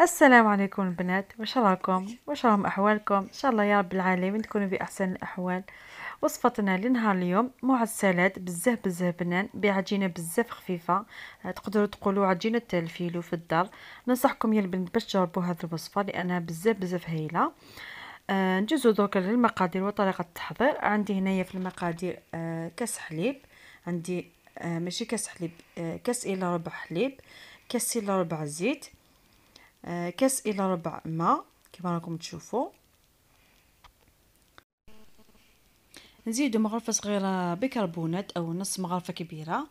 السلام عليكم البنات واش راكم واش راهم احوالكم ان شاء الله يا رب العالمين تكونوا باحسن الاحوال وصفتنا لنهار اليوم معسلات بزاف بزاف بنان بعجينه بزاف خفيفه آه، تقدروا تقولوا عجينه تاع الفيلو في الدار ننصحكم يا البنات باش تجربوا هذه الوصفه لانها بزاف بزاف هايله آه نجوزو دوكا للمقادير وطريقه التحضير عندي هنايا في المقادير آه، كاس حليب عندي آه، ماشي كاس حليب كاس الا ربع حليب كاس الا ربع زيت آه، كاس الى ربع ماء كما راكم تشوفوا نزيدو مغرفه صغيره بيكربونات او نص مغرفه كبيره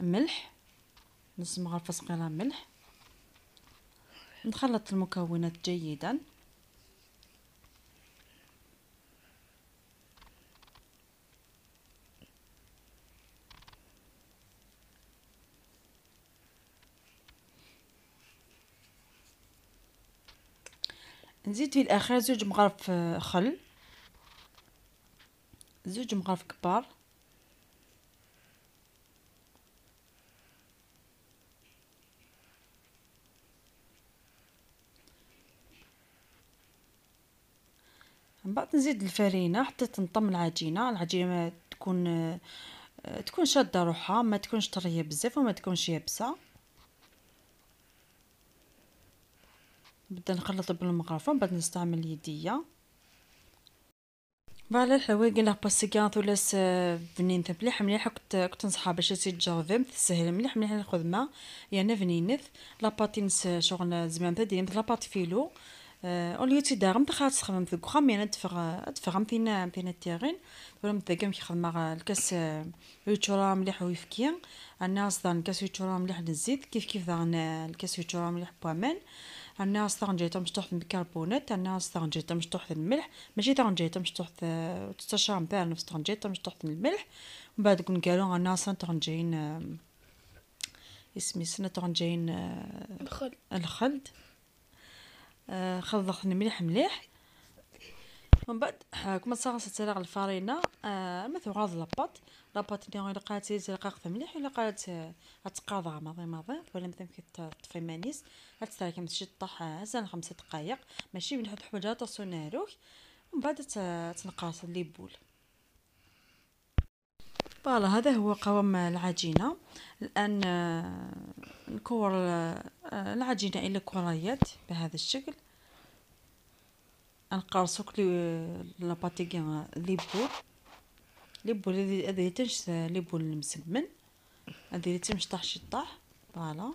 ملح نص مغرفه صغيره ملح نخلط المكونات جيدا نزيد في الاخير زوج مغارف آه، خل زوج مغارف كبار من بعد نزيد الفرينه حتى تنطم العجينه العجينه تكون آه، تكون شاده روحها ما تكونش طريه بزاف وما تكونش يابسه نبدا نخلط بالمغرفه من بعد نستعمل يديا فوالا الحوايج اللي باسيكا ثلاث بنينث مليح مليح كنت كنت نصحها باش تجربم تسهل مليح مليح الخدمه يعني بنينث لاباطي نس شغل زمان مثل لاباطي فيلو آه، لي تي داغم تخات تخدم في خام يعني تفغ تفغم فينا فينا تيغين ولا متقم كي خدمة الكاس يوتشورا مليح ويفكي انا اصلا الكاس يوتشورا مليح للزيت كيف كيف داغنا الكاس يوتشورا مليح بوامان انا استنجي تمشطح البيكربونات انا تم تمشطح الملح ماشي تم تمشطح تستشام بها نفس تم تمشطح الملح من بعد كون قالوا انا سن تنجين آه، اسمي سنة تنجين آه، الخلد الخلد آه، خلضخ الملح مليح من بعد آه، كما صغصت تاع الفرينه آه، مثل غاز لاباط لاباط اللي لقات تلقاق مليح الا قالت آه، تقاضى ماضي ماضي ولا مثلا كي تطفي مانيس هتسالي كم تشي طاح هزان خمسة دقائق ماشي مليح تحوجها تصوناروك ومن بعد تنقاص لي بول فوالا هذا هو قوام العجينه الان نكور العجينه الى كريات بهذا الشكل غنقرصو لا كي لي بول لي بول هذه تنش لي بول المسمن هذا تمش طاح شي طاح فوالا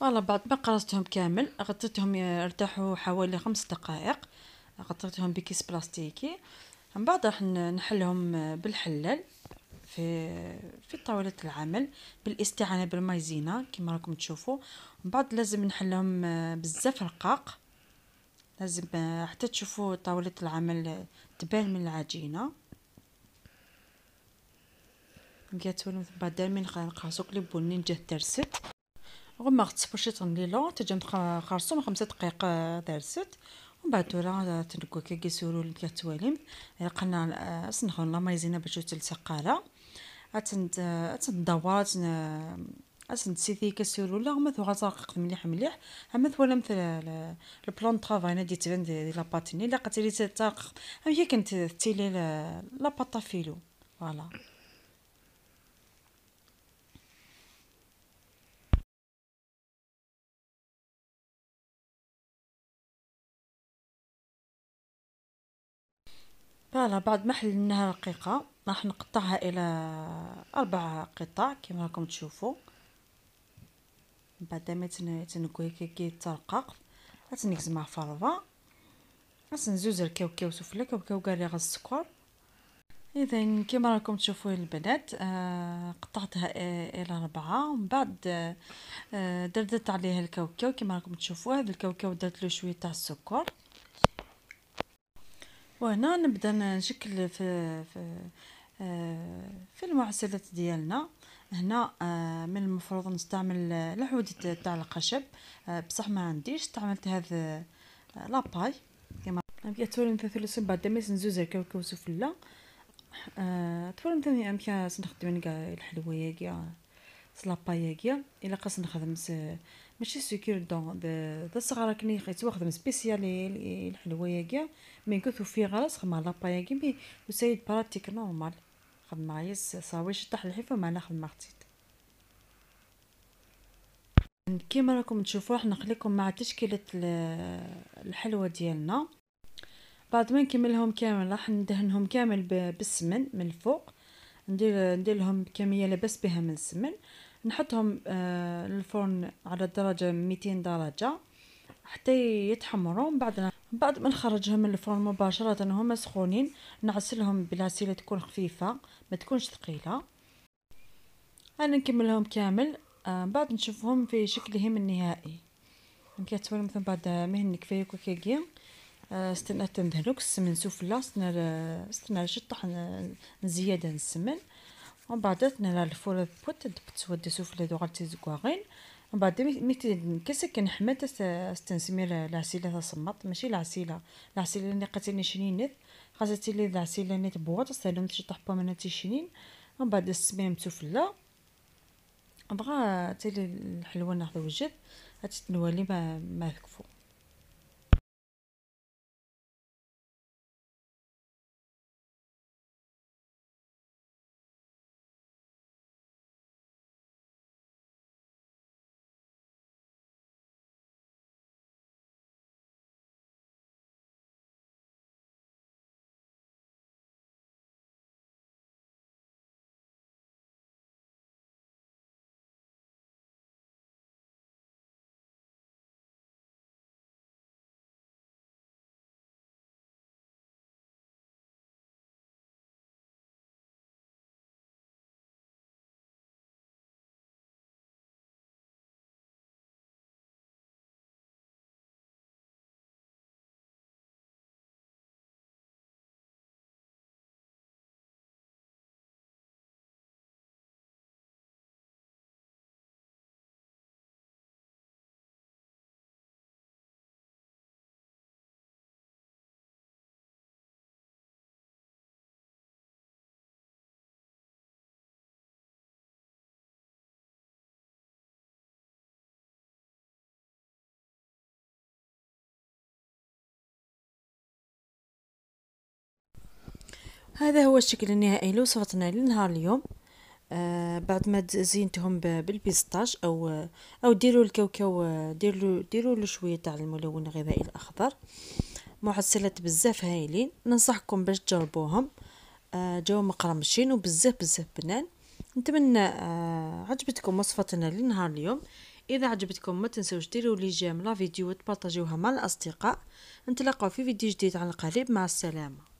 فوالا بعد ما قرصتهم كامل غطيتهم يرتاحوا حوالي خمس دقائق غطيتهم بكيس بلاستيكي من بعد راح نحلهم بالحلال في في طاولة العمل بالاستعانة بالمايزينا كما راكم تشوفوا من بعد لازم نحلهم آه، بزاف رقاق لازم آه، حتى تشوفوا طاولة العمل آه، تبان من العجينة لقيت من بعد من نقاسو كلي بني نجه درست غما غتسبوشيطن ليلو تجم تخرصو من خمسة دقائق درست من بعد راه تنكوكا كي سورول كتواليم قلنا آه، سنخو لا مايزينا باش تلتقالا اتند آه، اتندوات اسند آه، سيتي كسيرو لا غمث غزرق مليح مليح اما ثولا مثل البلون انا نادي تبان دي لا باتيني لا قتلي تاق هي كنت تيلي لا باتافيلو فوالا فوالا بعد ما حللناها رقيقه راح نقطعها الى اربع قطع كما راكم تشوفوا بعد ما تنكوي كي ترقق غتنكز مع فربه غتنزوز الكاوكاو سفلى كاوكاو كاع اللي غنسكر اذا كما راكم تشوفوا البنات آه، قطعتها آه، الى ربعة ومن بعد آه، دردت عليها الكاوكاو كما راكم تشوفوا هذا الكاوكاو درت له شويه تاع السكر وهنا نبدا نشكل في في آه، في المعسلات ديالنا هنا آه، من المفروض نستعمل آه، لحود تاع الخشب بصح ما عنديش استعملت هذا لاباي كما تولم ثلاث بعد ما نزوز الكاوكاو سفلى انت ثاني امكيا سنخدم الحلويه الحلويات سلاباي سلابايا الا قاس نخدم ماشي سكير دون دا صغار كني خيت واخدم سبيسيالي الحلوية كاع مي كثو في غراس مع على بايا كي مي وسيد براتيك نورمال خدم معايا صاويش طاح الحفه معنا خدم اختي كيما راكم تشوفوا راح نخليكم مع تشكيله الحلوه ديالنا بعد ما نكملهم كامل راح ندهنهم كامل بالسمن من الفوق ندير ندير لهم كميه لاباس بها من السمن نحطهم الفرن آه، على الدرجة 200 درجة حتى يتحمروا من بعد بعد ما نخرجهم من الفرن مباشرة هما سخونين نعسلهم بالعسيلة تكون خفيفة ما تكونش ثقيلة انا نكملهم كامل آه، من بعد نشوفهم في شكلهم النهائي نكتبوا مثلا بعد مهن كفايه كوكيكي آه، استنى تندهنوك السمن سفلى استنى استنى شطح زياده السمن ومن بعد ثنا على الفور بوت سوفلي دو غالتي تيزكواغين ومن بعد مي تنكسك كنحمى تستنسمير العسيله تصمط ماشي العسيله العسيله اللي قاتلني نت خاصتي لي العسيله اللي تبوط استلمت شي طحبه من تيشنين ومن بعد السميم تسفلى بغا تيلي الحلوه ناخذ وجد هاتي تنوالي ما ما ثقفو هذا هو الشكل النهائي لوصفتنا لنهار اليوم آه بعد ما زينتهم بالبيستاش او او ديروا الكاوكاو ديروا ديروا له شويه تاع الملون الغذائي الاخضر محصلات بزاف هايلين ننصحكم باش تجربوهم آه جاو مقرمشين وبزاف بزاف بنان نتمنى آه عجبتكم وصفتنا لنهار اليوم اذا عجبتكم ما تنسوش ديروا لي جيم لا فيديو وتبارطاجيوها مع الاصدقاء نتلاقاو في فيديو جديد على القريب مع السلامه